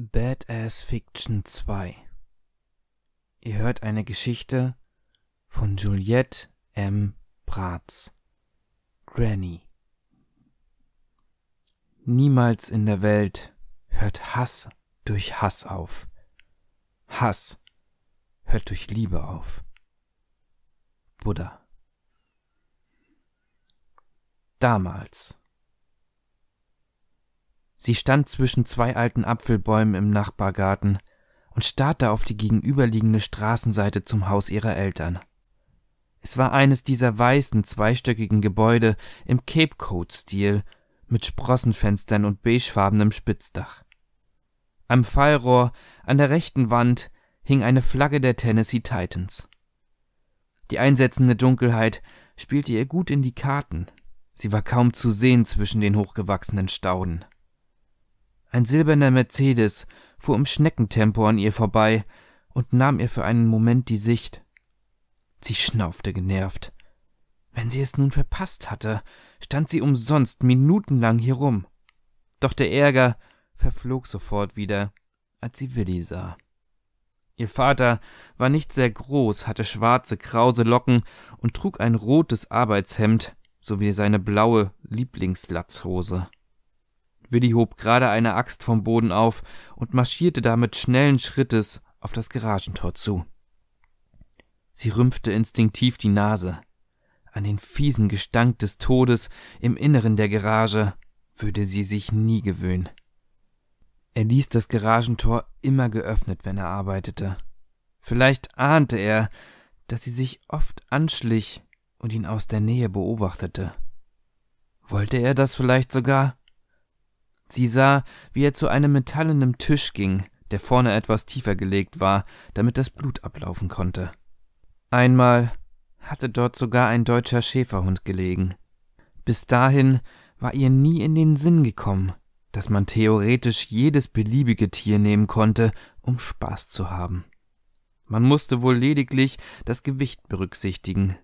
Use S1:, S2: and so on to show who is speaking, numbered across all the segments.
S1: Badass Fiction 2. Ihr hört eine Geschichte von Juliette M. Bratz. Granny. Niemals in der Welt hört Hass durch Hass auf. Hass hört durch Liebe auf. Buddha. Damals Sie stand zwischen zwei alten Apfelbäumen im Nachbargarten und starrte auf die gegenüberliegende Straßenseite zum Haus ihrer Eltern. Es war eines dieser weißen, zweistöckigen Gebäude im Cape Coat stil mit Sprossenfenstern und beigefarbenem Spitzdach. Am Fallrohr an der rechten Wand hing eine Flagge der Tennessee Titans. Die einsetzende Dunkelheit spielte ihr gut in die Karten. Sie war kaum zu sehen zwischen den hochgewachsenen Stauden. Ein silberner Mercedes fuhr im Schneckentempo an ihr vorbei und nahm ihr für einen Moment die Sicht. Sie schnaufte genervt. Wenn sie es nun verpasst hatte, stand sie umsonst minutenlang hier rum. Doch der Ärger verflog sofort wieder, als sie Willi sah. Ihr Vater war nicht sehr groß, hatte schwarze, krause Locken und trug ein rotes Arbeitshemd sowie seine blaue Lieblingslatzhose. Willi hob gerade eine Axt vom Boden auf und marschierte damit schnellen Schrittes auf das Garagentor zu. Sie rümpfte instinktiv die Nase. An den fiesen Gestank des Todes im Inneren der Garage würde sie sich nie gewöhnen. Er ließ das Garagentor immer geöffnet, wenn er arbeitete. Vielleicht ahnte er, dass sie sich oft anschlich und ihn aus der Nähe beobachtete. Wollte er das vielleicht sogar? sie sah wie er zu einem metallenen tisch ging der vorne etwas tiefer gelegt war damit das blut ablaufen konnte einmal hatte dort sogar ein deutscher schäferhund gelegen bis dahin war ihr nie in den sinn gekommen dass man theoretisch jedes beliebige tier nehmen konnte um spaß zu haben man musste wohl lediglich das gewicht berücksichtigen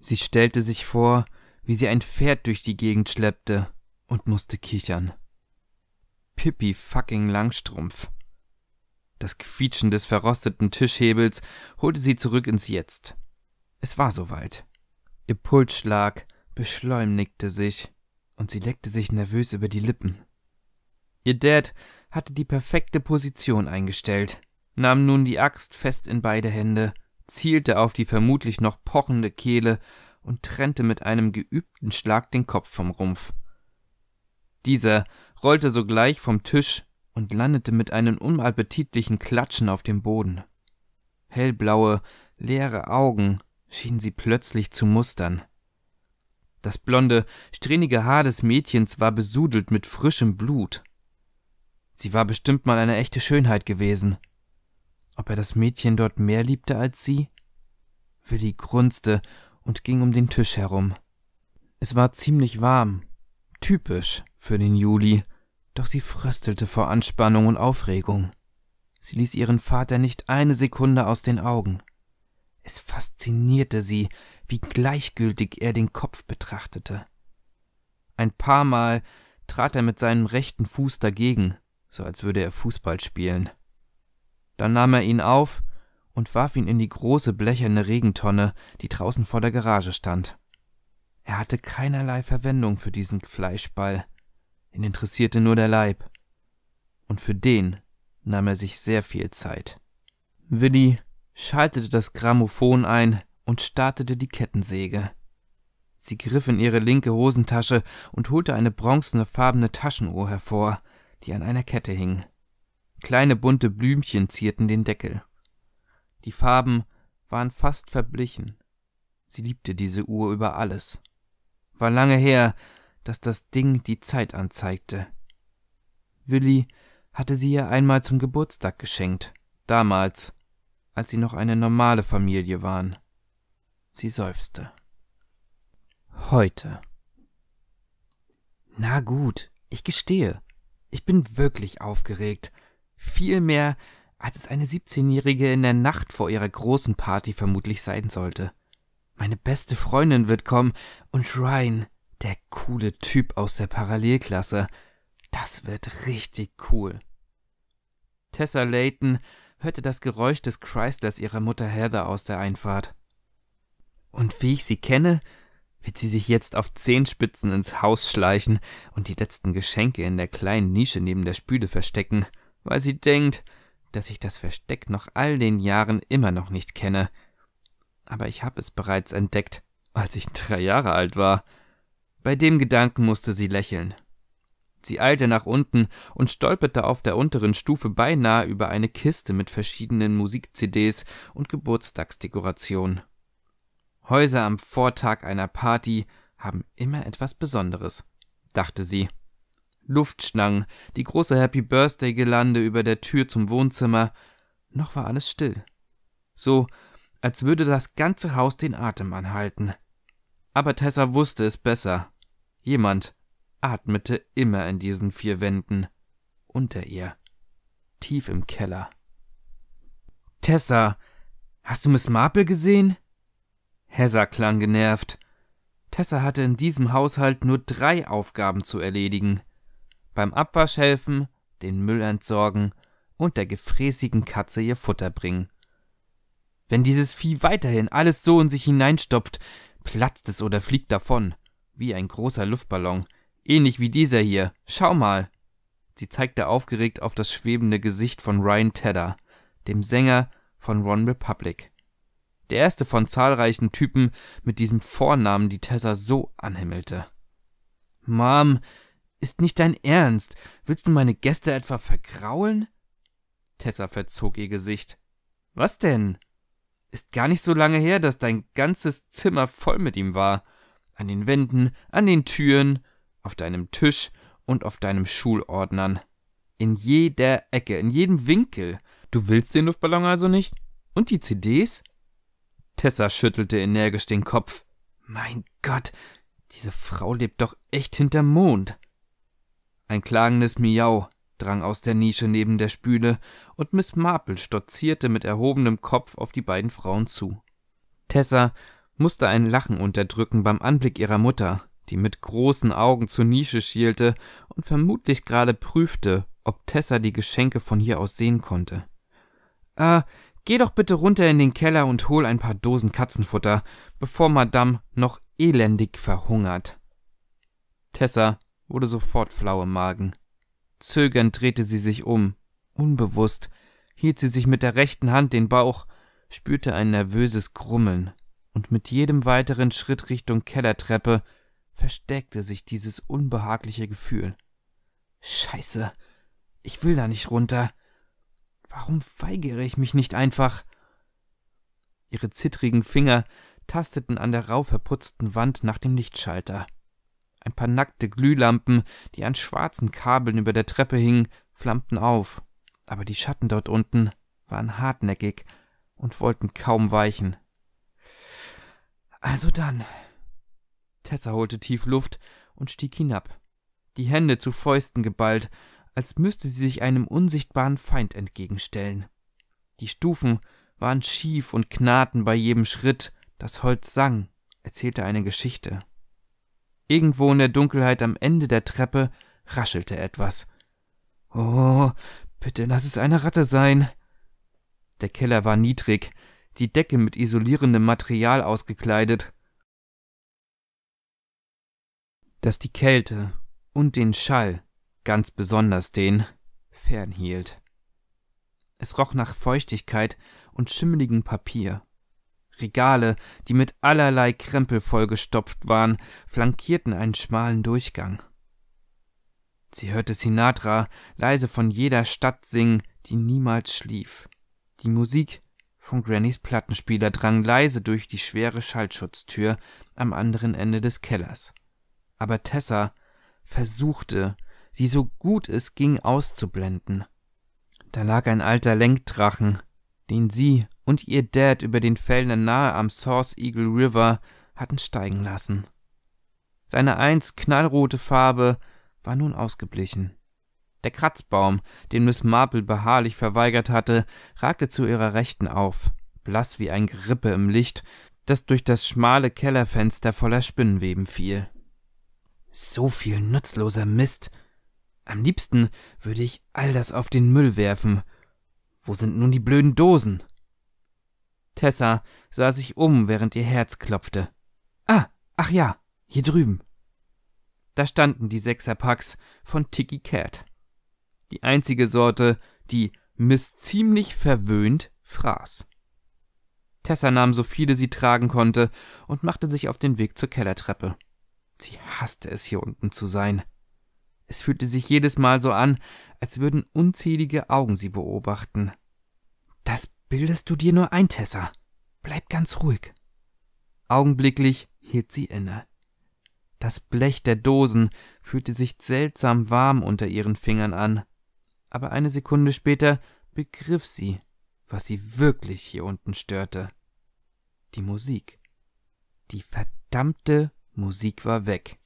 S1: sie stellte sich vor wie sie ein pferd durch die gegend schleppte und musste kichern Pippi fucking Langstrumpf. Das Quietschen des verrosteten Tischhebels holte sie zurück ins Jetzt. Es war soweit. Ihr Pulsschlag beschleunigte sich und sie leckte sich nervös über die Lippen. Ihr Dad hatte die perfekte Position eingestellt, nahm nun die Axt fest in beide Hände, zielte auf die vermutlich noch pochende Kehle und trennte mit einem geübten Schlag den Kopf vom Rumpf. Dieser rollte sogleich vom Tisch und landete mit einem unappetitlichen Klatschen auf dem Boden. Hellblaue, leere Augen schienen sie plötzlich zu mustern. Das blonde, strähnige Haar des Mädchens war besudelt mit frischem Blut. Sie war bestimmt mal eine echte Schönheit gewesen. Ob er das Mädchen dort mehr liebte als sie? Willi grunzte und ging um den Tisch herum. Es war ziemlich warm. Typisch für den Juli, doch sie fröstelte vor Anspannung und Aufregung. Sie ließ ihren Vater nicht eine Sekunde aus den Augen. Es faszinierte sie, wie gleichgültig er den Kopf betrachtete. Ein paar Mal trat er mit seinem rechten Fuß dagegen, so als würde er Fußball spielen. Dann nahm er ihn auf und warf ihn in die große blecherne Regentonne, die draußen vor der Garage stand. Er hatte keinerlei Verwendung für diesen Fleischball ihn interessierte nur der Leib. Und für den nahm er sich sehr viel Zeit. Willi schaltete das Grammophon ein und startete die Kettensäge. Sie griff in ihre linke Hosentasche und holte eine bronzene farbene Taschenuhr hervor, die an einer Kette hing. Kleine bunte Blümchen zierten den Deckel. Die Farben waren fast verblichen. Sie liebte diese Uhr über alles. War lange her, dass das Ding die Zeit anzeigte. Willi hatte sie ihr einmal zum Geburtstag geschenkt, damals, als sie noch eine normale Familie waren. Sie seufzte. Heute. Na gut, ich gestehe, ich bin wirklich aufgeregt, viel mehr, als es eine 17-Jährige in der Nacht vor ihrer großen Party vermutlich sein sollte. Meine beste Freundin wird kommen und Ryan, der coole Typ aus der Parallelklasse. Das wird richtig cool. Tessa Layton hörte das Geräusch des Chryslers ihrer Mutter Heather aus der Einfahrt. Und wie ich sie kenne, wird sie sich jetzt auf Zehenspitzen ins Haus schleichen und die letzten Geschenke in der kleinen Nische neben der Spüle verstecken, weil sie denkt, dass ich das Versteck nach all den Jahren immer noch nicht kenne. Aber ich habe es bereits entdeckt, als ich drei Jahre alt war. Bei dem Gedanken musste sie lächeln. Sie eilte nach unten und stolperte auf der unteren Stufe beinahe über eine Kiste mit verschiedenen Musik-CDs und Geburtstagsdekorationen. Häuser am Vortag einer Party haben immer etwas Besonderes, dachte sie. Luftschlangen, die große Happy Birthday Gelande über der Tür zum Wohnzimmer, noch war alles still. So, als würde das ganze Haus den Atem anhalten. Aber Tessa wusste es besser. Jemand atmete immer in diesen vier Wänden, unter ihr, tief im Keller. Tessa, hast du Miss Marple gesehen? Hessa klang genervt. Tessa hatte in diesem Haushalt nur drei Aufgaben zu erledigen. Beim Abwasch helfen, den Müll entsorgen und der gefräßigen Katze ihr Futter bringen. Wenn dieses Vieh weiterhin alles so in sich hineinstopft, platzt es oder fliegt davon wie ein großer Luftballon, ähnlich wie dieser hier. Schau mal. Sie zeigte aufgeregt auf das schwebende Gesicht von Ryan Tedder, dem Sänger von One Republic. Der erste von zahlreichen Typen mit diesem Vornamen, die Tessa so anhimmelte. Mom, ist nicht dein Ernst? Willst du meine Gäste etwa vergraulen? Tessa verzog ihr Gesicht. Was denn? Ist gar nicht so lange her, dass dein ganzes Zimmer voll mit ihm war an den Wänden, an den Türen, auf deinem Tisch und auf deinem Schulordnern. In jeder Ecke, in jedem Winkel. Du willst den Luftballon also nicht? Und die CDs? Tessa schüttelte energisch den Kopf. Mein Gott, diese Frau lebt doch echt hinterm Mond. Ein klagendes Miau drang aus der Nische neben der Spüle, und Miss Marple stotzierte mit erhobenem Kopf auf die beiden Frauen zu. Tessa musste ein Lachen unterdrücken beim Anblick ihrer Mutter, die mit großen Augen zur Nische schielte und vermutlich gerade prüfte, ob Tessa die Geschenke von hier aus sehen konnte. Äh, geh doch bitte runter in den Keller und hol ein paar Dosen Katzenfutter, bevor Madame noch elendig verhungert. Tessa wurde sofort flau im Magen. Zögernd drehte sie sich um. Unbewusst hielt sie sich mit der rechten Hand den Bauch, spürte ein nervöses Grummeln und mit jedem weiteren Schritt Richtung Kellertreppe versteckte sich dieses unbehagliche Gefühl. Scheiße, ich will da nicht runter. Warum weigere ich mich nicht einfach? Ihre zittrigen Finger tasteten an der rau verputzten Wand nach dem Lichtschalter. Ein paar nackte Glühlampen, die an schwarzen Kabeln über der Treppe hingen, flammten auf, aber die Schatten dort unten waren hartnäckig und wollten kaum weichen. Also dann. Tessa holte tief Luft und stieg hinab, die Hände zu Fäusten geballt, als müsste sie sich einem unsichtbaren Feind entgegenstellen. Die Stufen waren schief und knarrten bei jedem Schritt, das Holz sang, erzählte eine Geschichte. Irgendwo in der Dunkelheit am Ende der Treppe raschelte etwas. Oh, bitte lass es eine Ratte sein. Der Keller war niedrig, die Decke mit isolierendem Material ausgekleidet. Dass die Kälte und den Schall, ganz besonders den, fernhielt. Es roch nach Feuchtigkeit und schimmeligem Papier. Regale, die mit allerlei Krempel vollgestopft waren, flankierten einen schmalen Durchgang. Sie hörte Sinatra leise von jeder Stadt singen, die niemals schlief. Die Musik von Grannys Plattenspieler drang leise durch die schwere Schaltschutztür am anderen Ende des Kellers. Aber Tessa versuchte, sie so gut es ging auszublenden. Da lag ein alter Lenkdrachen, den sie und ihr Dad über den Feldern nahe am Source Eagle River hatten steigen lassen. Seine einst knallrote Farbe war nun ausgeblichen. Der Kratzbaum, den Miss Marple beharrlich verweigert hatte, ragte zu ihrer Rechten auf, blass wie ein Grippe im Licht, das durch das schmale Kellerfenster voller Spinnenweben fiel. So viel nutzloser Mist. Am liebsten würde ich all das auf den Müll werfen. Wo sind nun die blöden Dosen? Tessa sah sich um, während ihr Herz klopfte. Ah, ach ja, hier drüben. Da standen die Sechserpacks von Tiki Cat die einzige Sorte, die Miss ziemlich verwöhnt fraß. Tessa nahm so viele sie tragen konnte und machte sich auf den Weg zur Kellertreppe. Sie hasste es, hier unten zu sein. Es fühlte sich jedes Mal so an, als würden unzählige Augen sie beobachten. Das bildest du dir nur ein, Tessa. Bleib ganz ruhig. Augenblicklich hielt sie inne. Das Blech der Dosen fühlte sich seltsam warm unter ihren Fingern an aber eine Sekunde später begriff sie, was sie wirklich hier unten störte. Die Musik. Die verdammte Musik war weg.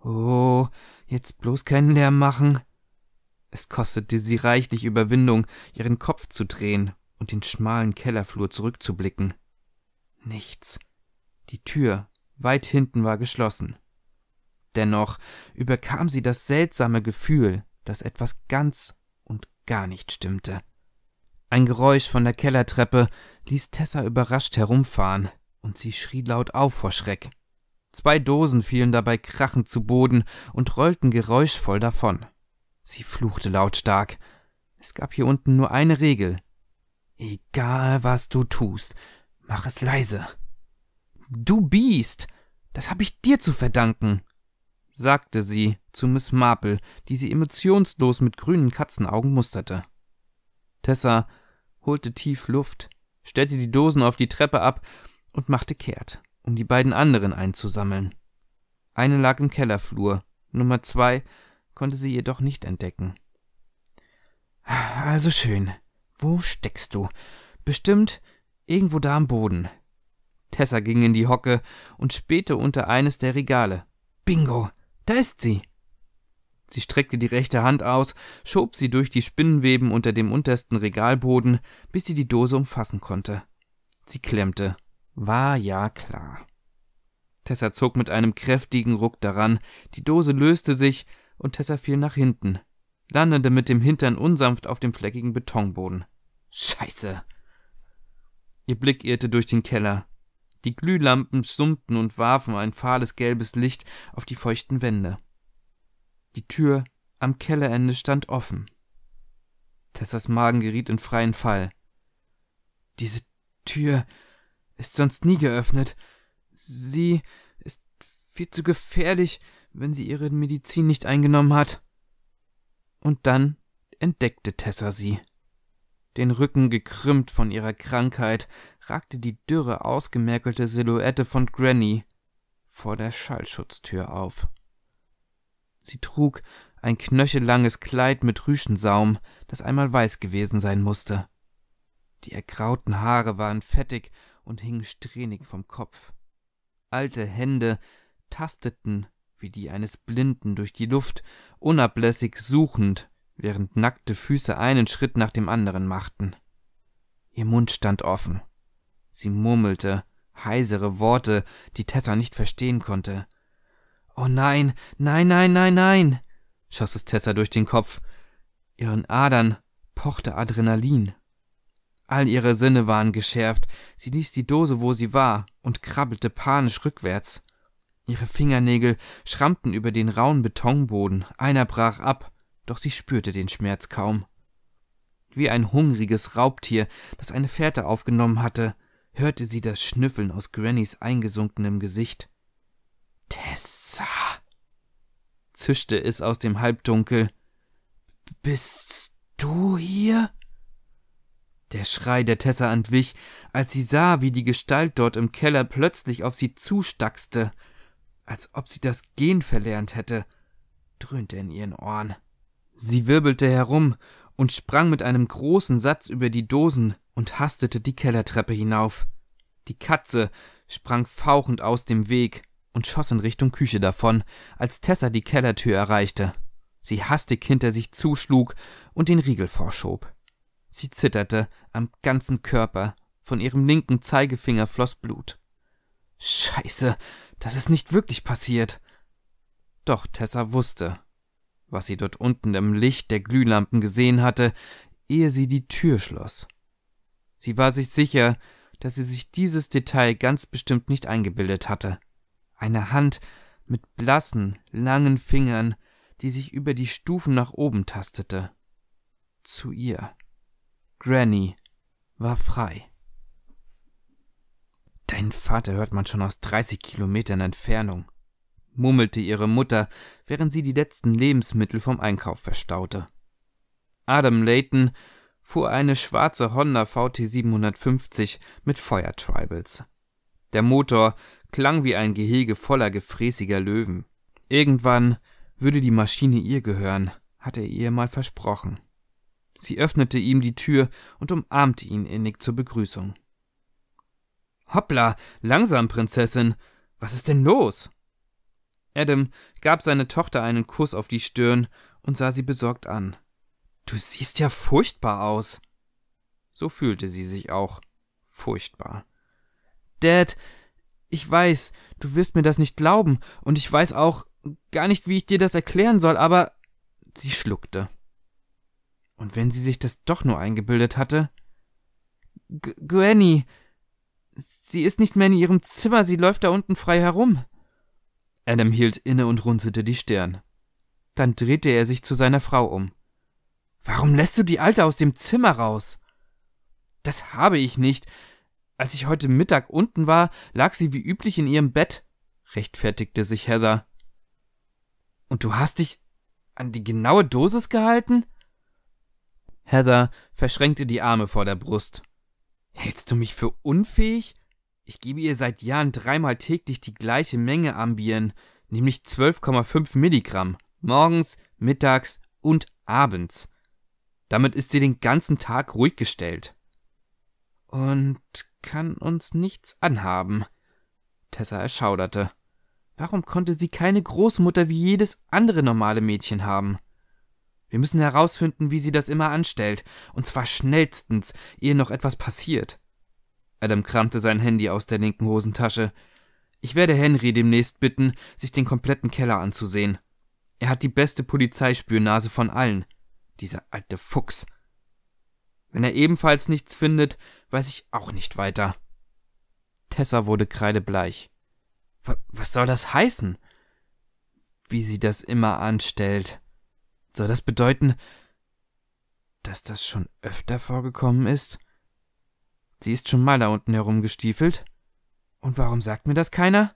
S1: Oh, jetzt bloß keinen Lärm machen. Es kostete sie reichlich Überwindung, ihren Kopf zu drehen und den schmalen Kellerflur zurückzublicken. Nichts. Die Tür weit hinten war geschlossen. Dennoch überkam sie das seltsame Gefühl, dass etwas ganz und gar nicht stimmte. Ein Geräusch von der Kellertreppe ließ Tessa überrascht herumfahren, und sie schrie laut auf vor Schreck. Zwei Dosen fielen dabei krachend zu Boden und rollten geräuschvoll davon. Sie fluchte lautstark. Es gab hier unten nur eine Regel. Egal, was du tust, mach es leise. Du Biest, das hab ich dir zu verdanken sagte sie zu Miss Marple, die sie emotionslos mit grünen Katzenaugen musterte. Tessa holte tief Luft, stellte die Dosen auf die Treppe ab und machte kehrt, um die beiden anderen einzusammeln. Eine lag im Kellerflur, Nummer zwei konnte sie jedoch nicht entdecken. Also schön. Wo steckst du? Bestimmt irgendwo da am Boden. Tessa ging in die Hocke und spähte unter eines der Regale. Bingo! Da ist sie. Sie streckte die rechte Hand aus, schob sie durch die Spinnenweben unter dem untersten Regalboden, bis sie die Dose umfassen konnte. Sie klemmte. War ja klar. Tessa zog mit einem kräftigen Ruck daran, die Dose löste sich und Tessa fiel nach hinten, landete mit dem Hintern unsanft auf dem fleckigen Betonboden. Scheiße! Ihr Blick irrte durch den Keller. Die Glühlampen summten und warfen ein fahles gelbes Licht auf die feuchten Wände. Die Tür am Kellerende stand offen. Tessas Magen geriet in freien Fall. Diese Tür ist sonst nie geöffnet. Sie ist viel zu gefährlich, wenn sie ihre Medizin nicht eingenommen hat. Und dann entdeckte Tessa sie. Den Rücken gekrümmt von ihrer Krankheit, ragte die dürre, ausgemerkelte Silhouette von Granny vor der Schallschutztür auf. Sie trug ein knöchellanges Kleid mit Rüschensaum, das einmal weiß gewesen sein musste. Die ergrauten Haare waren fettig und hingen strähnig vom Kopf. Alte Hände tasteten wie die eines Blinden durch die Luft, unablässig suchend während nackte Füße einen Schritt nach dem anderen machten. Ihr Mund stand offen. Sie murmelte heisere Worte, die Tessa nicht verstehen konnte. Oh nein, nein, nein, nein, nein, schoss es Tessa durch den Kopf. Ihren Adern pochte Adrenalin. All ihre Sinne waren geschärft. Sie ließ die Dose, wo sie war, und krabbelte panisch rückwärts. Ihre Fingernägel schrammten über den rauen Betonboden. Einer brach ab doch sie spürte den Schmerz kaum. Wie ein hungriges Raubtier, das eine Fährte aufgenommen hatte, hörte sie das Schnüffeln aus Grannys eingesunkenem Gesicht. Tessa, zischte es aus dem Halbdunkel. Bist du hier? Der Schrei der Tessa entwich, als sie sah, wie die Gestalt dort im Keller plötzlich auf sie zustackste, als ob sie das Gehen verlernt hätte, dröhnte in ihren Ohren. Sie wirbelte herum und sprang mit einem großen Satz über die Dosen und hastete die Kellertreppe hinauf. Die Katze sprang fauchend aus dem Weg und schoss in Richtung Küche davon, als Tessa die Kellertür erreichte sie hastig hinter sich zuschlug und den Riegel vorschob. Sie zitterte am ganzen Körper, von ihrem linken Zeigefinger floss Blut. Scheiße, das ist nicht wirklich passiert. Doch Tessa wusste, was sie dort unten im Licht der Glühlampen gesehen hatte, ehe sie die Tür schloss. Sie war sich sicher, dass sie sich dieses Detail ganz bestimmt nicht eingebildet hatte. Eine Hand mit blassen, langen Fingern, die sich über die Stufen nach oben tastete. Zu ihr. Granny war frei. Dein Vater hört man schon aus 30 Kilometern Entfernung, murmelte ihre Mutter, während sie die letzten Lebensmittel vom Einkauf verstaute. Adam Layton fuhr eine schwarze Honda VT 750 mit Feuer Tribals. Der Motor klang wie ein Gehege voller gefräßiger Löwen. Irgendwann würde die Maschine ihr gehören, hatte er ihr mal versprochen. Sie öffnete ihm die Tür und umarmte ihn innig zur Begrüßung. Hoppla, langsam, Prinzessin. Was ist denn los? Adam gab seine Tochter einen Kuss auf die Stirn und sah sie besorgt an. Du siehst ja furchtbar aus. So fühlte sie sich auch. Furchtbar. Dad, ich weiß, du wirst mir das nicht glauben, und ich weiß auch gar nicht, wie ich dir das erklären soll, aber sie schluckte. Und wenn sie sich das doch nur eingebildet hatte? G Granny. Sie ist nicht mehr in ihrem Zimmer, sie läuft da unten frei herum. Adam hielt inne und runzelte die Stirn. Dann drehte er sich zu seiner Frau um. Warum lässt du die Alte aus dem Zimmer raus? Das habe ich nicht. Als ich heute Mittag unten war, lag sie wie üblich in ihrem Bett, rechtfertigte sich Heather. Und du hast dich an die genaue Dosis gehalten? Heather verschränkte die Arme vor der Brust. Hältst du mich für unfähig, ich gebe ihr seit Jahren dreimal täglich die gleiche Menge Ambien, nämlich 12,5 Milligramm, morgens, mittags und abends. Damit ist sie den ganzen Tag ruhig gestellt. Und kann uns nichts anhaben. Tessa erschauderte. Warum konnte sie keine Großmutter wie jedes andere normale Mädchen haben? Wir müssen herausfinden, wie sie das immer anstellt, und zwar schnellstens, ehe noch etwas passiert. Adam kramte sein Handy aus der linken Hosentasche. Ich werde Henry demnächst bitten, sich den kompletten Keller anzusehen. Er hat die beste Polizeispürnase von allen. Dieser alte Fuchs. Wenn er ebenfalls nichts findet, weiß ich auch nicht weiter. Tessa wurde kreidebleich. W was soll das heißen? Wie sie das immer anstellt. Soll das bedeuten, dass das schon öfter vorgekommen ist? Sie ist schon mal da unten herumgestiefelt. Und warum sagt mir das keiner?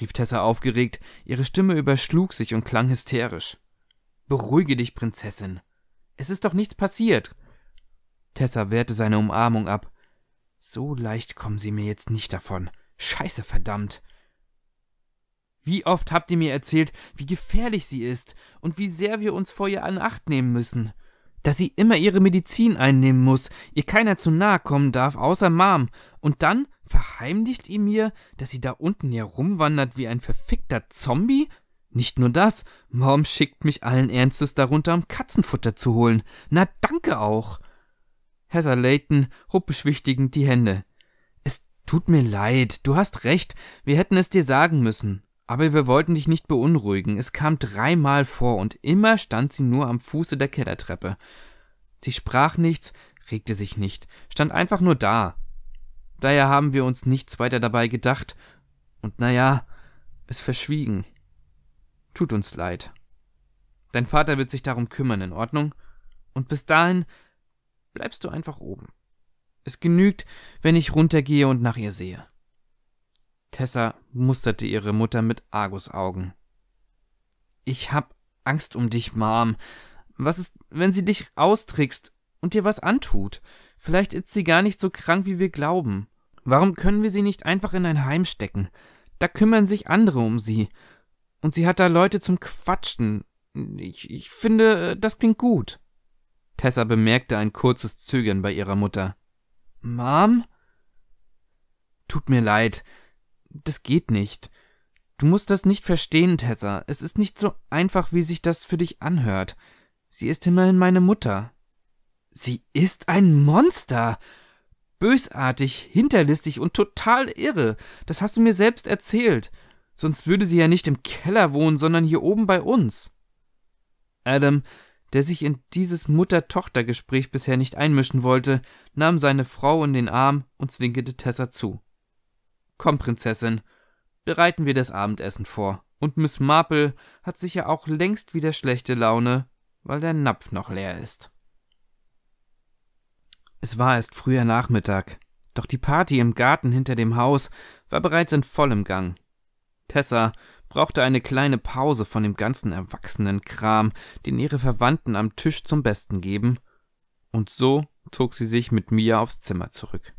S1: rief Tessa aufgeregt, ihre Stimme überschlug sich und klang hysterisch. Beruhige dich, Prinzessin. Es ist doch nichts passiert. Tessa wehrte seine Umarmung ab. So leicht kommen sie mir jetzt nicht davon. Scheiße, verdammt. Wie oft habt ihr mir erzählt, wie gefährlich sie ist und wie sehr wir uns vor ihr an Acht nehmen müssen dass sie immer ihre Medizin einnehmen muss, ihr keiner zu nahe kommen darf, außer Mom. Und dann verheimlicht ihr mir, dass sie da unten herumwandert wie ein verfickter Zombie? Nicht nur das, Mom schickt mich allen Ernstes darunter, um Katzenfutter zu holen. Na danke auch. Heather Layton hob beschwichtigend die Hände. Es tut mir leid, du hast recht, wir hätten es dir sagen müssen. Aber wir wollten dich nicht beunruhigen. Es kam dreimal vor und immer stand sie nur am Fuße der Kellertreppe. Sie sprach nichts, regte sich nicht, stand einfach nur da. Daher haben wir uns nichts weiter dabei gedacht und naja, es verschwiegen. Tut uns leid. Dein Vater wird sich darum kümmern, in Ordnung? Und bis dahin bleibst du einfach oben. Es genügt, wenn ich runtergehe und nach ihr sehe. Tessa musterte ihre Mutter mit Argusaugen. Ich hab Angst um dich, Mom. Was ist, wenn sie dich austrickst und dir was antut? Vielleicht ist sie gar nicht so krank, wie wir glauben. Warum können wir sie nicht einfach in ein Heim stecken? Da kümmern sich andere um sie. Und sie hat da Leute zum Quatschen. Ich, ich finde, das klingt gut. Tessa bemerkte ein kurzes Zögern bei ihrer Mutter. Mom? Tut mir leid, das geht nicht. Du musst das nicht verstehen, Tessa. Es ist nicht so einfach, wie sich das für dich anhört. Sie ist immerhin meine Mutter. Sie ist ein Monster. Bösartig, hinterlistig und total irre. Das hast du mir selbst erzählt. Sonst würde sie ja nicht im Keller wohnen, sondern hier oben bei uns. Adam, der sich in dieses Mutter-Tochter-Gespräch bisher nicht einmischen wollte, nahm seine Frau in den Arm und zwinkerte Tessa zu. Komm, Prinzessin, bereiten wir das Abendessen vor. Und Miss Marple hat sicher auch längst wieder schlechte Laune, weil der Napf noch leer ist. Es war erst früher Nachmittag, doch die Party im Garten hinter dem Haus war bereits in vollem Gang. Tessa brauchte eine kleine Pause von dem ganzen Erwachsenenkram, den ihre Verwandten am Tisch zum Besten geben, und so zog sie sich mit Mia aufs Zimmer zurück.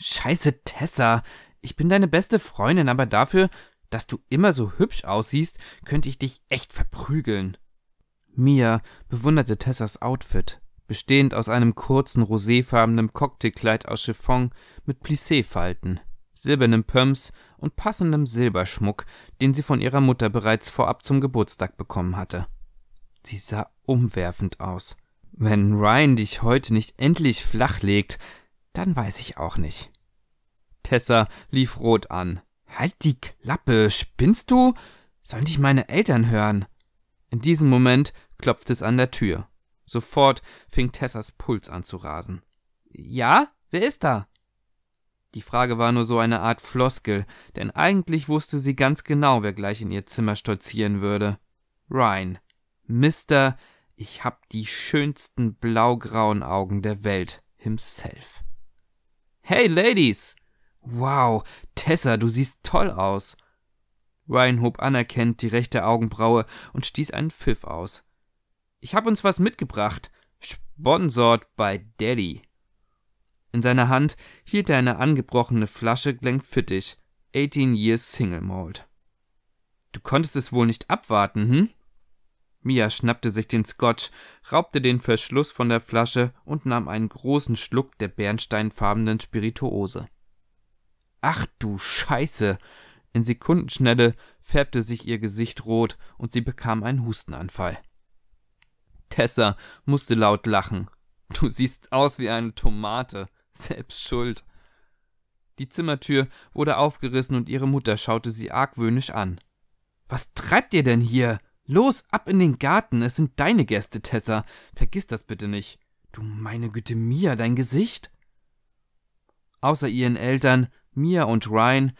S1: Scheiße, Tessa, ich bin deine beste Freundin, aber dafür, dass du immer so hübsch aussiehst, könnte ich dich echt verprügeln. Mia bewunderte Tessas Outfit, bestehend aus einem kurzen roséfarbenen Cocktailkleid aus Chiffon mit Plissé-Falten, silbernem Pumps und passendem Silberschmuck, den sie von ihrer Mutter bereits vorab zum Geburtstag bekommen hatte. Sie sah umwerfend aus. Wenn Ryan dich heute nicht endlich flachlegt, dann weiß ich auch nicht. Tessa lief rot an. Halt die Klappe, spinnst du? Sollen dich meine Eltern hören? In diesem Moment klopfte es an der Tür. Sofort fing Tessas Puls an zu rasen. Ja? Wer ist da? Die Frage war nur so eine Art Floskel, denn eigentlich wusste sie ganz genau, wer gleich in ihr Zimmer stolzieren würde. Ryan. Mister, ich hab die schönsten blaugrauen Augen der Welt himself. Hey, Ladies! Wow, Tessa, du siehst toll aus. Ryan hob anerkennt die rechte Augenbraue und stieß einen Pfiff aus. Ich hab uns was mitgebracht. Sponsored by Daddy. In seiner Hand hielt er eine angebrochene Flasche Glenfiddich, 18 Years Single Malt. Du konntest es wohl nicht abwarten, hm? Mia schnappte sich den Scotch, raubte den Verschluss von der Flasche und nahm einen großen Schluck der bernsteinfarbenen Spirituose. Ach du Scheiße! In Sekundenschnelle färbte sich ihr Gesicht rot und sie bekam einen Hustenanfall. Tessa musste laut lachen. Du siehst aus wie eine Tomate. Selbst schuld. Die Zimmertür wurde aufgerissen und ihre Mutter schaute sie argwöhnisch an. Was treibt ihr denn hier? Los, ab in den Garten, es sind deine Gäste, Tessa. Vergiss das bitte nicht. Du meine Güte, Mia, dein Gesicht? Außer ihren Eltern Mia und Ryan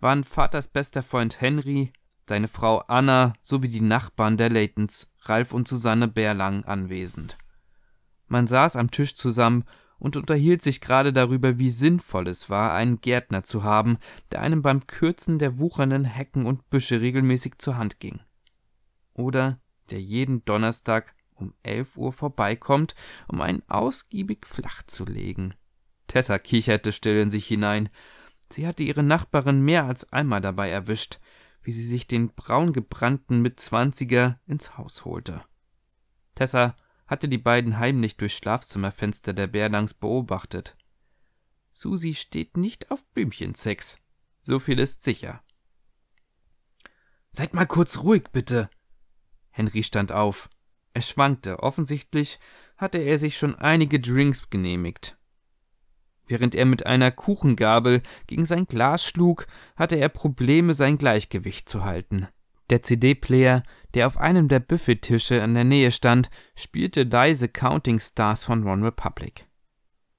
S1: waren Vaters bester Freund Henry, seine Frau Anna sowie die Nachbarn der Leightons, Ralf und Susanne Berlang, anwesend. Man saß am Tisch zusammen und unterhielt sich gerade darüber, wie sinnvoll es war, einen Gärtner zu haben, der einem beim Kürzen der wuchernden Hecken und Büsche regelmäßig zur Hand ging. Oder der jeden Donnerstag um elf Uhr vorbeikommt, um einen ausgiebig flach zu legen. Tessa kicherte still in sich hinein, Sie hatte ihre Nachbarin mehr als einmal dabei erwischt, wie sie sich den braungebrannten Mitzwanziger ins Haus holte. Tessa hatte die beiden heimlich durch Schlafzimmerfenster der Berlangs beobachtet. Susi steht nicht auf Blümchensex. So viel ist sicher. Seid mal kurz ruhig, bitte. Henry stand auf. Er schwankte. Offensichtlich hatte er sich schon einige Drinks genehmigt. Während er mit einer Kuchengabel gegen sein Glas schlug, hatte er Probleme, sein Gleichgewicht zu halten. Der CD-Player, der auf einem der Buffettische in der Nähe stand, spielte leise Counting Stars von One Republic.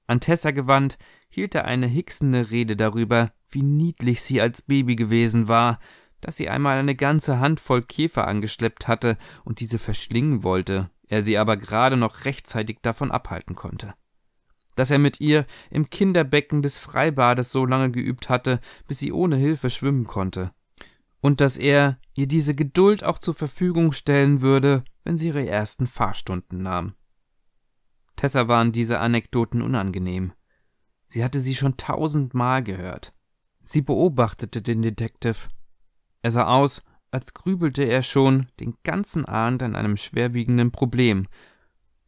S1: An Tessa gewandt, hielt er eine hicksende Rede darüber, wie niedlich sie als Baby gewesen war, dass sie einmal eine ganze Handvoll Käfer angeschleppt hatte und diese verschlingen wollte, er sie aber gerade noch rechtzeitig davon abhalten konnte dass er mit ihr im Kinderbecken des Freibades so lange geübt hatte, bis sie ohne Hilfe schwimmen konnte, und dass er ihr diese Geduld auch zur Verfügung stellen würde, wenn sie ihre ersten Fahrstunden nahm. Tessa waren diese Anekdoten unangenehm. Sie hatte sie schon tausendmal gehört. Sie beobachtete den Detective. Er sah aus, als grübelte er schon den ganzen Abend an einem schwerwiegenden Problem,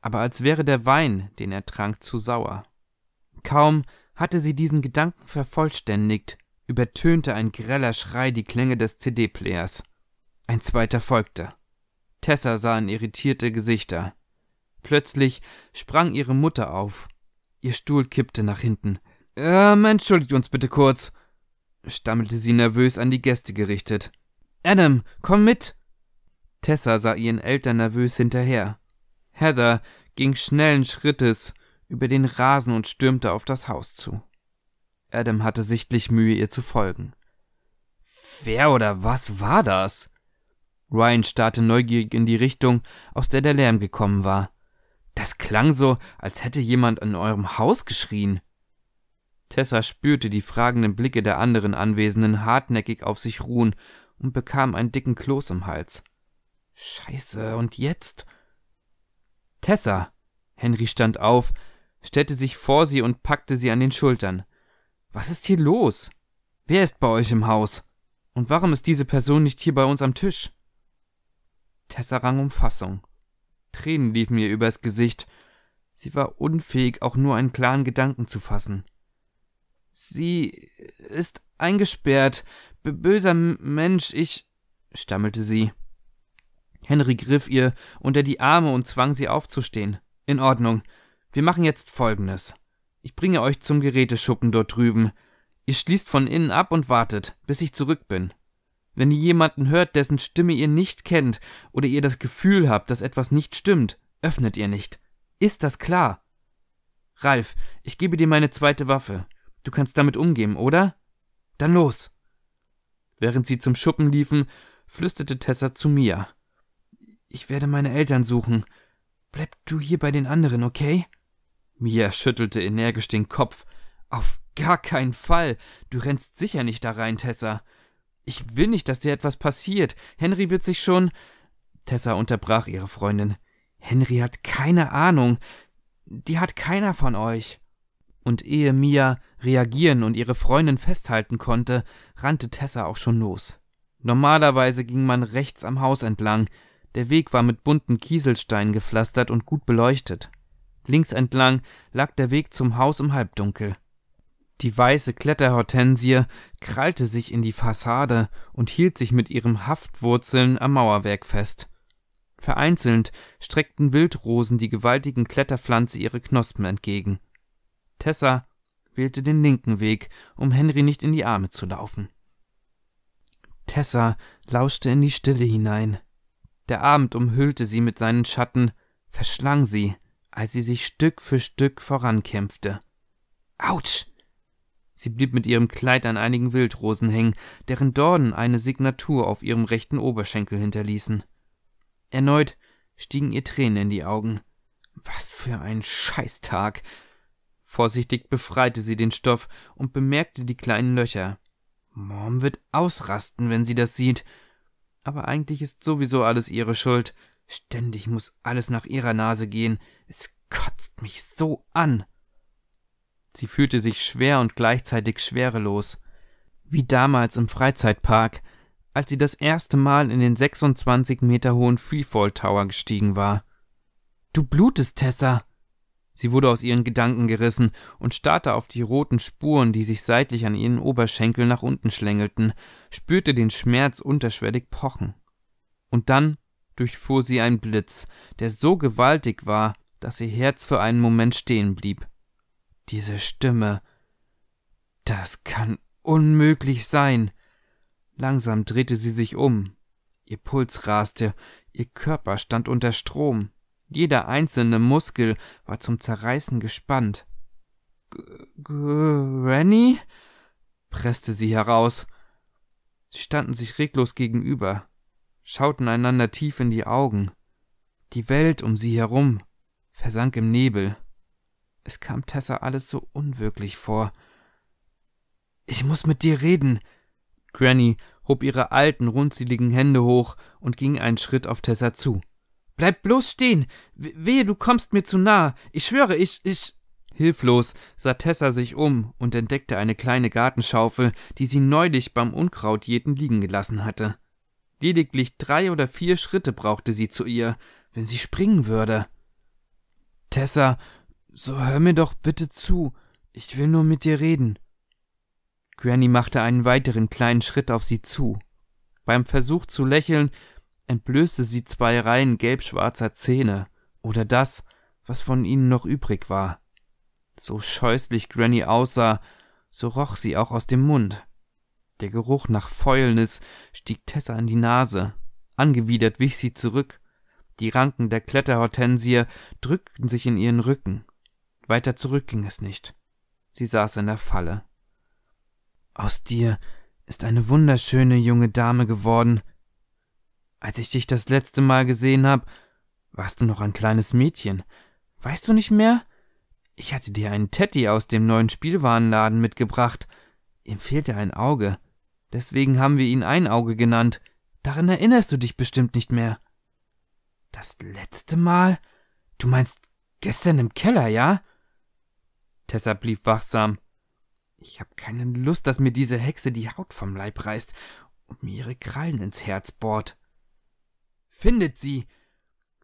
S1: aber als wäre der Wein, den er trank, zu sauer. Kaum hatte sie diesen Gedanken vervollständigt, übertönte ein greller Schrei die Klänge des CD-Players. Ein zweiter folgte. Tessa sah in irritierte Gesichter. Plötzlich sprang ihre Mutter auf. Ihr Stuhl kippte nach hinten. Ähm, entschuldigt uns bitte kurz, stammelte sie nervös an die Gäste gerichtet. Adam, komm mit! Tessa sah ihren Eltern nervös hinterher. Heather ging schnellen Schrittes über den Rasen und stürmte auf das Haus zu. Adam hatte sichtlich Mühe, ihr zu folgen. Wer oder was war das? Ryan starrte neugierig in die Richtung, aus der der Lärm gekommen war. Das klang so, als hätte jemand an eurem Haus geschrien. Tessa spürte die fragenden Blicke der anderen Anwesenden hartnäckig auf sich ruhen und bekam einen dicken Kloß im Hals. Scheiße, und jetzt? Tessa. Henry stand auf, stellte sich vor sie und packte sie an den Schultern. Was ist hier los? Wer ist bei euch im Haus? Und warum ist diese Person nicht hier bei uns am Tisch? Tessa rang um Fassung. Tränen liefen ihr übers Gesicht. Sie war unfähig, auch nur einen klaren Gedanken zu fassen. Sie ist eingesperrt. Böser Mensch, ich. stammelte sie. Henry griff ihr unter die Arme und zwang sie aufzustehen. In Ordnung. Wir machen jetzt Folgendes. Ich bringe euch zum Geräteschuppen dort drüben. Ihr schließt von innen ab und wartet, bis ich zurück bin. Wenn ihr jemanden hört, dessen Stimme ihr nicht kennt oder ihr das Gefühl habt, dass etwas nicht stimmt, öffnet ihr nicht. Ist das klar? Ralf, ich gebe dir meine zweite Waffe. Du kannst damit umgehen, oder? Dann los! Während sie zum Schuppen liefen, flüsterte Tessa zu mir. Ich werde meine Eltern suchen. Bleib du hier bei den anderen, okay? Mia schüttelte energisch den Kopf. Auf gar keinen Fall. Du rennst sicher nicht da rein, Tessa. Ich will nicht, dass dir etwas passiert. Henry wird sich schon. Tessa unterbrach ihre Freundin. Henry hat keine Ahnung. Die hat keiner von euch. Und ehe Mia reagieren und ihre Freundin festhalten konnte, rannte Tessa auch schon los. Normalerweise ging man rechts am Haus entlang, der Weg war mit bunten Kieselsteinen gepflastert und gut beleuchtet. Links entlang lag der Weg zum Haus im Halbdunkel. Die weiße Kletterhortensie krallte sich in die Fassade und hielt sich mit ihren Haftwurzeln am Mauerwerk fest. Vereinzelt streckten Wildrosen die gewaltigen Kletterpflanze ihre Knospen entgegen. Tessa wählte den linken Weg, um Henry nicht in die Arme zu laufen. Tessa lauschte in die Stille hinein. Der Abend umhüllte sie mit seinen Schatten, verschlang sie, als sie sich Stück für Stück vorankämpfte. Autsch! Sie blieb mit ihrem Kleid an einigen Wildrosen hängen, deren Dornen eine Signatur auf ihrem rechten Oberschenkel hinterließen. Erneut stiegen ihr Tränen in die Augen. Was für ein Scheißtag! Vorsichtig befreite sie den Stoff und bemerkte die kleinen Löcher. Mom wird ausrasten, wenn sie das sieht. Aber eigentlich ist sowieso alles ihre Schuld. Ständig muss alles nach ihrer Nase gehen. Es kotzt mich so an. Sie fühlte sich schwer und gleichzeitig schwerelos. Wie damals im Freizeitpark, als sie das erste Mal in den 26 Meter hohen Freefall Tower gestiegen war. Du blutest, Tessa, Sie wurde aus ihren Gedanken gerissen und starrte auf die roten Spuren, die sich seitlich an ihren Oberschenkeln nach unten schlängelten, spürte den Schmerz unterschwellig pochen. Und dann durchfuhr sie ein Blitz, der so gewaltig war, dass ihr Herz für einen Moment stehen blieb. Diese Stimme. Das kann unmöglich sein. Langsam drehte sie sich um. Ihr Puls raste, ihr Körper stand unter Strom. Jeder einzelne Muskel war zum Zerreißen gespannt. Granny? presste sie heraus. Sie standen sich reglos gegenüber, schauten einander tief in die Augen. Die Welt um sie herum versank im Nebel. Es kam Tessa alles so unwirklich vor. Ich muss mit dir reden. Granny hob ihre alten, runzeligen Hände hoch und ging einen Schritt auf Tessa zu. Bleib bloß stehen. Wehe, du kommst mir zu nah. Ich schwöre, ich, ich. Hilflos sah Tessa sich um und entdeckte eine kleine Gartenschaufel, die sie neulich beim Unkrautjäten liegen gelassen hatte. Lediglich drei oder vier Schritte brauchte sie zu ihr, wenn sie springen würde. Tessa, so hör mir doch bitte zu. Ich will nur mit dir reden. Granny machte einen weiteren kleinen Schritt auf sie zu. Beim Versuch zu lächeln entblößte sie zwei Reihen gelbschwarzer Zähne oder das, was von ihnen noch übrig war. So scheußlich Granny aussah, so roch sie auch aus dem Mund. Der Geruch nach Fäulnis stieg Tessa in die Nase. Angewidert wich sie zurück. Die Ranken der Kletterhortensie drückten sich in ihren Rücken. Weiter zurück ging es nicht. Sie saß in der Falle. Aus dir ist eine wunderschöne junge Dame geworden, als ich dich das letzte Mal gesehen habe, warst du noch ein kleines Mädchen. Weißt du nicht mehr? Ich hatte dir einen Teddy aus dem neuen Spielwarenladen mitgebracht. Ihm fehlte ein Auge. Deswegen haben wir ihn ein Auge genannt. Daran erinnerst du dich bestimmt nicht mehr. Das letzte Mal? Du meinst gestern im Keller, ja? Tessa blieb wachsam. Ich habe keine Lust, dass mir diese Hexe die Haut vom Leib reißt und mir ihre Krallen ins Herz bohrt. Findet sie!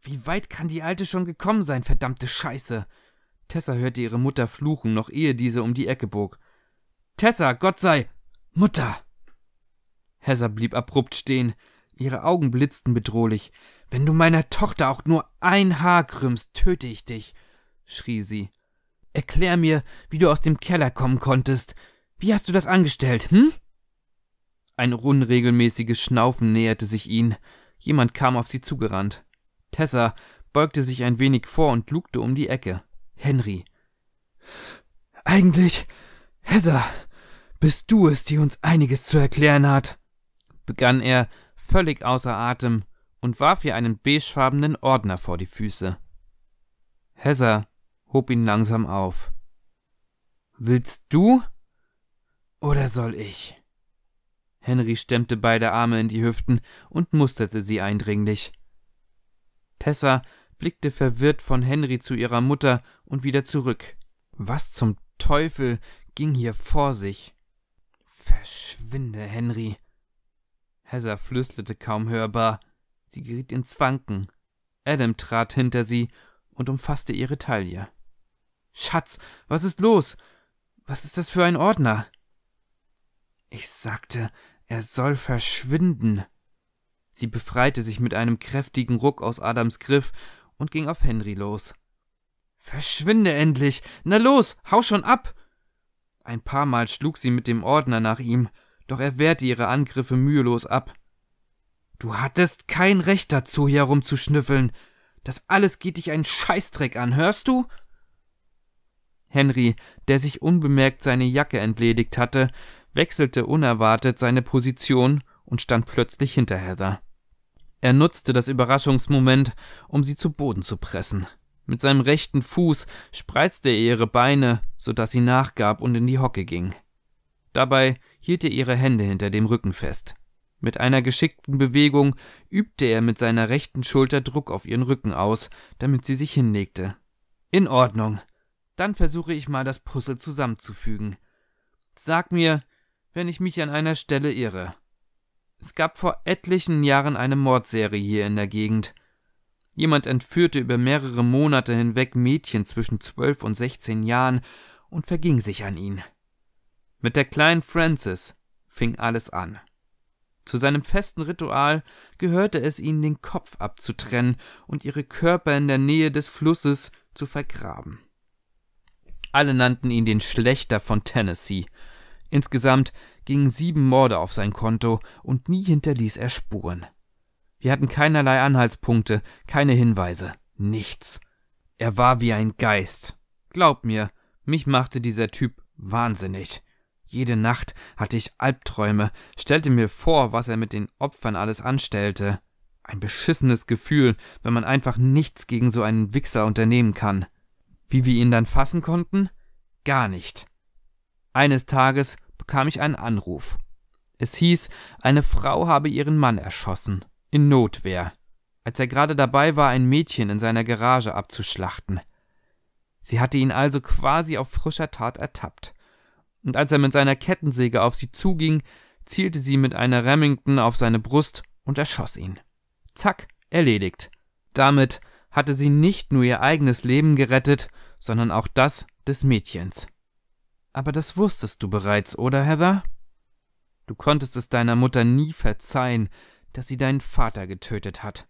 S1: Wie weit kann die Alte schon gekommen sein, verdammte Scheiße! Tessa hörte ihre Mutter fluchen, noch ehe diese um die Ecke bog. Tessa, Gott sei. Mutter. Hessa blieb abrupt stehen. Ihre Augen blitzten bedrohlich. Wenn du meiner Tochter auch nur ein Haar krümmst, töte ich dich, schrie sie. Erklär mir, wie du aus dem Keller kommen konntest. Wie hast du das angestellt, hm? Ein unregelmäßiges Schnaufen näherte sich ihnen. Jemand kam auf sie zugerannt. Tessa beugte sich ein wenig vor und lugte um die Ecke. Henry. Eigentlich, Heather, bist du es, die uns einiges zu erklären hat, begann er, völlig außer Atem, und warf ihr einen beigefarbenen Ordner vor die Füße. Heather hob ihn langsam auf. Willst du? Oder soll ich? Henry stemmte beide Arme in die Hüften und musterte sie eindringlich. Tessa blickte verwirrt von Henry zu ihrer Mutter und wieder zurück. Was zum Teufel ging hier vor sich? Verschwinde, Henry. Heather flüsterte kaum hörbar. Sie geriet in Zwanken. Adam trat hinter sie und umfasste ihre Taille. Schatz, was ist los? Was ist das für ein Ordner? Ich sagte, er soll verschwinden. Sie befreite sich mit einem kräftigen Ruck aus Adams Griff und ging auf Henry los. Verschwinde endlich. Na los, hau schon ab. Ein paar Mal schlug sie mit dem Ordner nach ihm, doch er wehrte ihre Angriffe mühelos ab. Du hattest kein Recht dazu, hier rumzuschnüffeln. Das alles geht dich einen Scheißdreck an, hörst du? Henry, der sich unbemerkt seine Jacke entledigt hatte, wechselte unerwartet seine Position und stand plötzlich hinter Heather. Er nutzte das Überraschungsmoment, um sie zu Boden zu pressen. Mit seinem rechten Fuß spreizte er ihre Beine, so dass sie nachgab und in die Hocke ging. Dabei hielt er ihre Hände hinter dem Rücken fest. Mit einer geschickten Bewegung übte er mit seiner rechten Schulter Druck auf ihren Rücken aus, damit sie sich hinlegte. In Ordnung. Dann versuche ich mal das Puzzle zusammenzufügen. Sag mir, wenn ich mich an einer Stelle irre. Es gab vor etlichen Jahren eine Mordserie hier in der Gegend. Jemand entführte über mehrere Monate hinweg Mädchen zwischen zwölf und sechzehn Jahren und verging sich an ihn. Mit der kleinen Frances fing alles an. Zu seinem festen Ritual gehörte es ihnen, den Kopf abzutrennen und ihre Körper in der Nähe des Flusses zu vergraben. Alle nannten ihn den Schlechter von Tennessee, Insgesamt gingen sieben Morde auf sein Konto und nie hinterließ er Spuren. Wir hatten keinerlei Anhaltspunkte, keine Hinweise, nichts. Er war wie ein Geist. Glaub mir, mich machte dieser Typ wahnsinnig. Jede Nacht hatte ich Albträume, stellte mir vor, was er mit den Opfern alles anstellte. Ein beschissenes Gefühl, wenn man einfach nichts gegen so einen Wichser unternehmen kann. Wie wir ihn dann fassen konnten? Gar nicht. Eines Tages bekam ich einen Anruf. Es hieß, eine Frau habe ihren Mann erschossen, in Notwehr, als er gerade dabei war, ein Mädchen in seiner Garage abzuschlachten. Sie hatte ihn also quasi auf frischer Tat ertappt. Und als er mit seiner Kettensäge auf sie zuging, zielte sie mit einer Remington auf seine Brust und erschoss ihn. Zack, erledigt. Damit hatte sie nicht nur ihr eigenes Leben gerettet, sondern auch das des Mädchens. Aber das wusstest du bereits, oder, Heather? Du konntest es deiner Mutter nie verzeihen, dass sie deinen Vater getötet hat,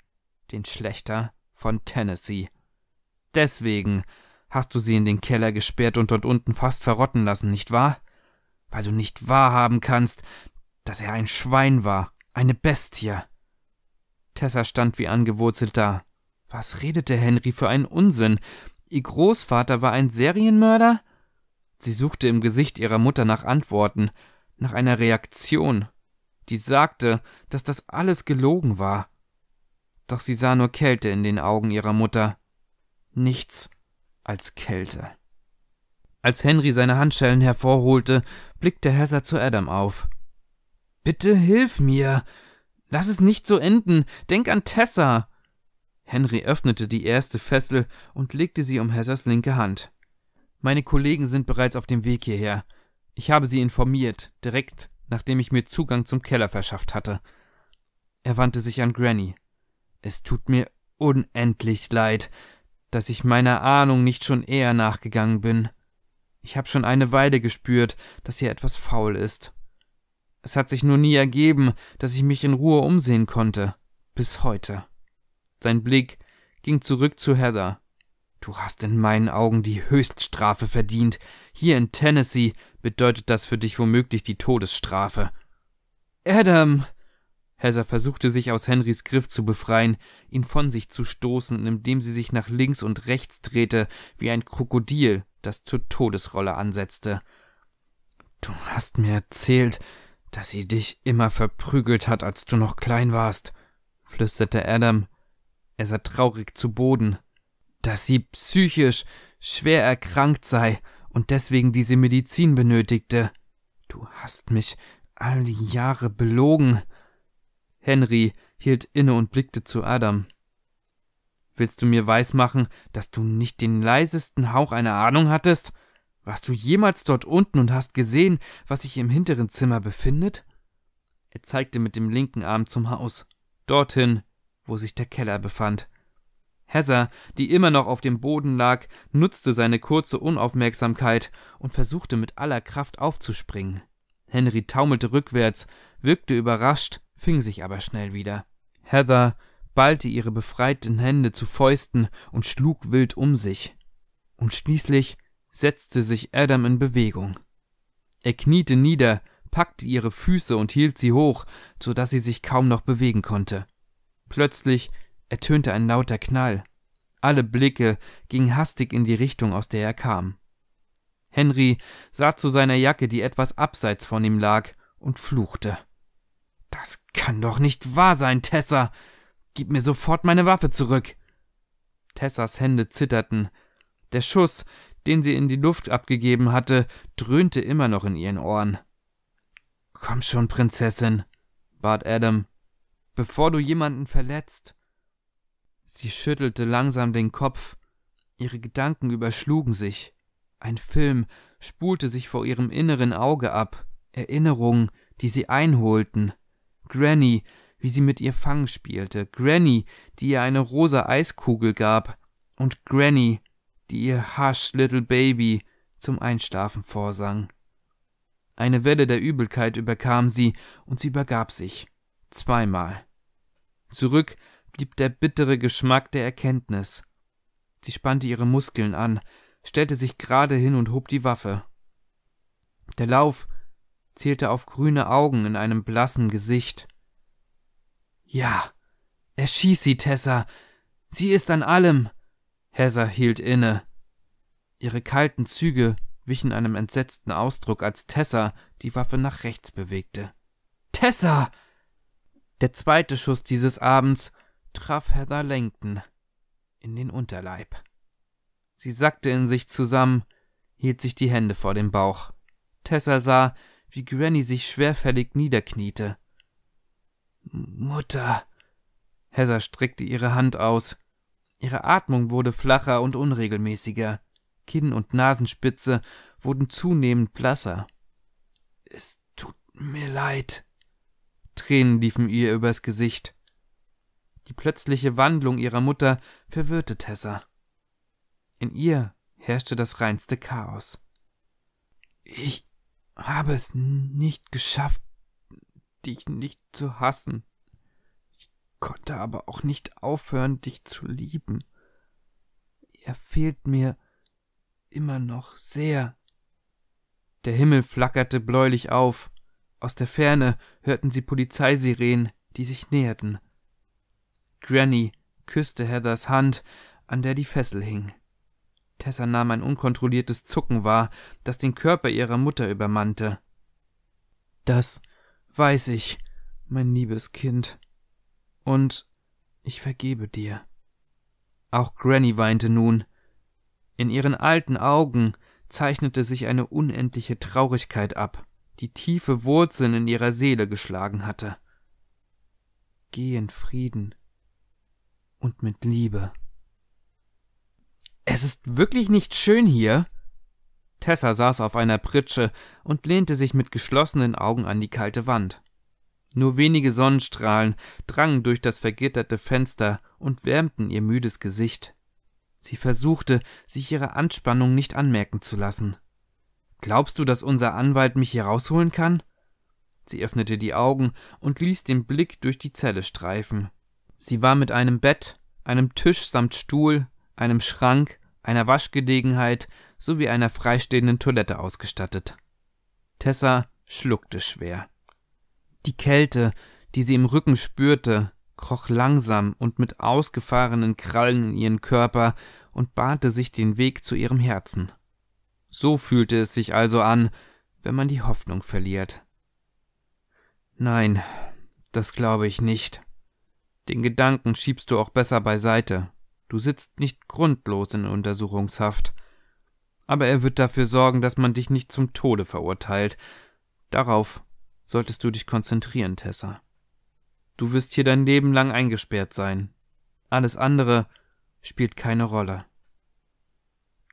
S1: den Schlechter von Tennessee. Deswegen hast du sie in den Keller gesperrt und dort unten fast verrotten lassen, nicht wahr? Weil du nicht wahrhaben kannst, dass er ein Schwein war, eine Bestie. Tessa stand wie angewurzelt da. Was redete Henry für einen Unsinn? Ihr Großvater war ein Serienmörder? Sie suchte im Gesicht ihrer Mutter nach Antworten, nach einer Reaktion, die sagte, dass das alles gelogen war. Doch sie sah nur Kälte in den Augen ihrer Mutter. Nichts als Kälte. Als Henry seine Handschellen hervorholte, blickte Hesser zu Adam auf. Bitte hilf mir. Lass es nicht so enden. Denk an Tessa. Henry öffnete die erste Fessel und legte sie um Hessers linke Hand. Meine Kollegen sind bereits auf dem Weg hierher. Ich habe sie informiert, direkt nachdem ich mir Zugang zum Keller verschafft hatte. Er wandte sich an Granny. Es tut mir unendlich leid, dass ich meiner Ahnung nicht schon eher nachgegangen bin. Ich habe schon eine Weile gespürt, dass hier etwas faul ist. Es hat sich nur nie ergeben, dass ich mich in Ruhe umsehen konnte. Bis heute. Sein Blick ging zurück zu Heather, Du hast in meinen Augen die Höchststrafe verdient. Hier in Tennessee bedeutet das für dich womöglich die Todesstrafe. Adam! Heather versuchte sich aus Henrys Griff zu befreien, ihn von sich zu stoßen, indem sie sich nach links und rechts drehte, wie ein Krokodil, das zur Todesrolle ansetzte. Du hast mir erzählt, dass sie dich immer verprügelt hat, als du noch klein warst, flüsterte Adam. Er sah traurig zu Boden dass sie psychisch schwer erkrankt sei und deswegen diese Medizin benötigte. Du hast mich all die Jahre belogen. Henry hielt inne und blickte zu Adam. Willst du mir weismachen, dass du nicht den leisesten Hauch einer Ahnung hattest? Warst du jemals dort unten und hast gesehen, was sich im hinteren Zimmer befindet? Er zeigte mit dem linken Arm zum Haus, dorthin, wo sich der Keller befand. Heather, die immer noch auf dem Boden lag, nutzte seine kurze Unaufmerksamkeit und versuchte mit aller Kraft aufzuspringen. Henry taumelte rückwärts, wirkte überrascht, fing sich aber schnell wieder. Heather ballte ihre befreiten Hände zu Fäusten und schlug wild um sich. Und schließlich setzte sich Adam in Bewegung. Er kniete nieder, packte ihre Füße und hielt sie hoch, so dass sie sich kaum noch bewegen konnte. Plötzlich ertönte ein lauter Knall. Alle Blicke gingen hastig in die Richtung, aus der er kam. Henry sah zu seiner Jacke, die etwas abseits von ihm lag, und fluchte. Das kann doch nicht wahr sein, Tessa. Gib mir sofort meine Waffe zurück. Tessas Hände zitterten. Der Schuss, den sie in die Luft abgegeben hatte, dröhnte immer noch in ihren Ohren. Komm schon, Prinzessin, bat Adam, bevor du jemanden verletzt. Sie schüttelte langsam den Kopf. Ihre Gedanken überschlugen sich. Ein Film spulte sich vor ihrem inneren Auge ab. Erinnerungen, die sie einholten. Granny, wie sie mit ihr Fang spielte. Granny, die ihr eine rosa Eiskugel gab. Und Granny, die ihr Hush Little Baby zum Einschlafen vorsang. Eine Welle der Übelkeit überkam sie und sie übergab sich. Zweimal. Zurück blieb der bittere Geschmack der Erkenntnis. Sie spannte ihre Muskeln an, stellte sich gerade hin und hob die Waffe. Der Lauf zählte auf grüne Augen in einem blassen Gesicht. Ja, erschieß sie, Tessa. Sie ist an allem. Hessa hielt inne. Ihre kalten Züge wichen einem entsetzten Ausdruck, als Tessa die Waffe nach rechts bewegte. Tessa! Der zweite Schuss dieses Abends traf Heather Langton in den Unterleib. Sie sackte in sich zusammen, hielt sich die Hände vor dem Bauch. Tessa sah, wie Granny sich schwerfällig niederkniete. Mutter. Heather streckte ihre Hand aus. Ihre Atmung wurde flacher und unregelmäßiger. Kinn und Nasenspitze wurden zunehmend blasser. Es tut mir leid. Tränen liefen ihr übers Gesicht. Die plötzliche Wandlung ihrer Mutter verwirrte Tessa. In ihr herrschte das reinste Chaos. Ich habe es nicht geschafft, dich nicht zu hassen. Ich konnte aber auch nicht aufhören, dich zu lieben. Er fehlt mir immer noch sehr. Der Himmel flackerte bläulich auf. Aus der Ferne hörten sie Polizeisirenen, die sich näherten. Granny küsste Heathers Hand, an der die Fessel hing. Tessa nahm ein unkontrolliertes Zucken wahr, das den Körper ihrer Mutter übermannte. Das weiß ich, mein liebes Kind. Und ich vergebe dir. Auch Granny weinte nun. In ihren alten Augen zeichnete sich eine unendliche Traurigkeit ab, die tiefe Wurzeln in ihrer Seele geschlagen hatte. Geh in Frieden, und mit Liebe. Es ist wirklich nicht schön hier. Tessa saß auf einer Pritsche und lehnte sich mit geschlossenen Augen an die kalte Wand. Nur wenige Sonnenstrahlen drangen durch das vergitterte Fenster und wärmten ihr müdes Gesicht. Sie versuchte, sich ihre Anspannung nicht anmerken zu lassen. Glaubst du, dass unser Anwalt mich hier rausholen kann? Sie öffnete die Augen und ließ den Blick durch die Zelle streifen. Sie war mit einem Bett, einem Tisch samt Stuhl, einem Schrank, einer Waschgelegenheit sowie einer freistehenden Toilette ausgestattet. Tessa schluckte schwer. Die Kälte, die sie im Rücken spürte, kroch langsam und mit ausgefahrenen Krallen in ihren Körper und bahnte sich den Weg zu ihrem Herzen. So fühlte es sich also an, wenn man die Hoffnung verliert. Nein, das glaube ich nicht, den Gedanken schiebst du auch besser beiseite. Du sitzt nicht grundlos in Untersuchungshaft. Aber er wird dafür sorgen, dass man dich nicht zum Tode verurteilt. Darauf solltest du dich konzentrieren, Tessa. Du wirst hier dein Leben lang eingesperrt sein. Alles andere spielt keine Rolle.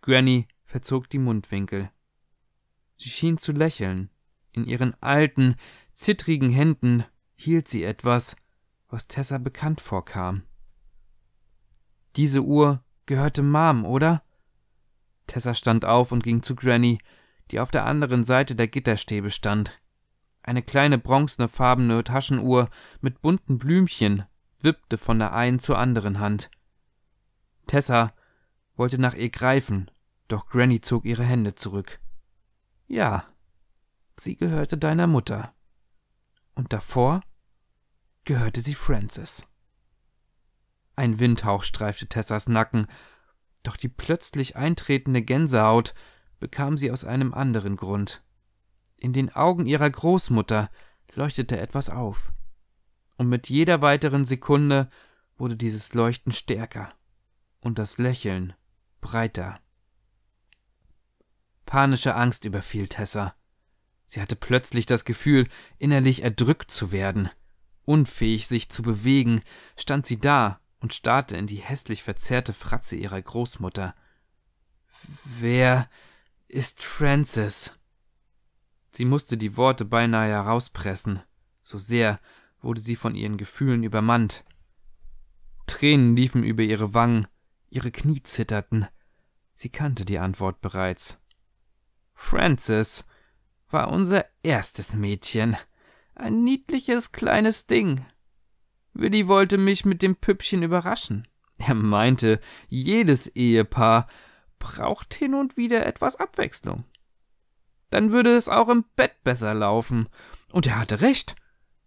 S1: Granny verzog die Mundwinkel. Sie schien zu lächeln. In ihren alten, zittrigen Händen hielt sie etwas, was Tessa bekannt vorkam. Diese Uhr gehörte Mom, oder? Tessa stand auf und ging zu Granny, die auf der anderen Seite der Gitterstäbe stand. Eine kleine bronzene farbene Taschenuhr mit bunten Blümchen wippte von der einen zur anderen Hand. Tessa wollte nach ihr greifen, doch Granny zog ihre Hände zurück. Ja, sie gehörte deiner Mutter. Und davor? gehörte sie Francis. Ein Windhauch streifte Tessas Nacken, doch die plötzlich eintretende Gänsehaut bekam sie aus einem anderen Grund. In den Augen ihrer Großmutter leuchtete etwas auf. Und mit jeder weiteren Sekunde wurde dieses Leuchten stärker und das Lächeln breiter. Panische Angst überfiel Tessa. Sie hatte plötzlich das Gefühl, innerlich erdrückt zu werden – Unfähig, sich zu bewegen, stand sie da und starrte in die hässlich verzerrte Fratze ihrer Großmutter. Wer ist Francis? Sie musste die Worte beinahe herauspressen, so sehr wurde sie von ihren Gefühlen übermannt. Tränen liefen über ihre Wangen, ihre Knie zitterten. Sie kannte die Antwort bereits. Francis war unser erstes Mädchen, ein niedliches kleines Ding. Willi wollte mich mit dem Püppchen überraschen. Er meinte, jedes Ehepaar braucht hin und wieder etwas Abwechslung. Dann würde es auch im Bett besser laufen. Und er hatte recht.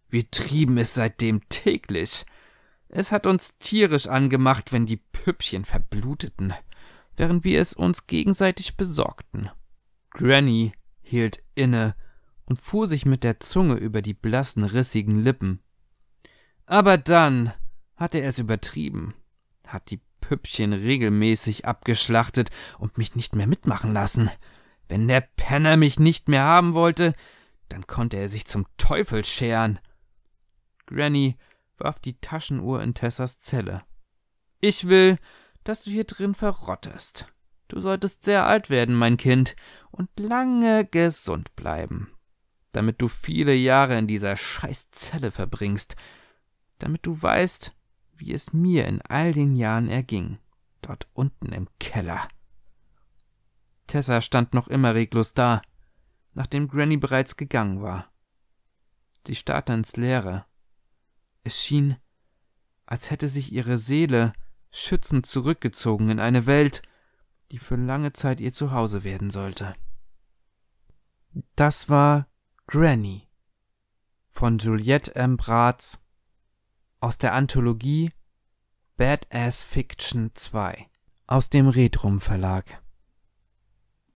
S1: Wir trieben es seitdem täglich. Es hat uns tierisch angemacht, wenn die Püppchen verbluteten, während wir es uns gegenseitig besorgten. Granny hielt inne und fuhr sich mit der Zunge über die blassen, rissigen Lippen. Aber dann hat er es übertrieben, hat die Püppchen regelmäßig abgeschlachtet und mich nicht mehr mitmachen lassen. Wenn der Penner mich nicht mehr haben wollte, dann konnte er sich zum Teufel scheren. Granny warf die Taschenuhr in Tessas Zelle. Ich will, dass du hier drin verrottest. Du solltest sehr alt werden, mein Kind, und lange gesund bleiben damit du viele Jahre in dieser Scheißzelle verbringst, damit du weißt, wie es mir in all den Jahren erging, dort unten im Keller. Tessa stand noch immer reglos da, nachdem Granny bereits gegangen war. Sie starrte ins Leere. Es schien, als hätte sich ihre Seele schützend zurückgezogen in eine Welt, die für lange Zeit ihr Zuhause werden sollte. Das war Granny von Juliette M. Bratz aus der Anthologie Badass Fiction 2 aus dem Retrum Verlag.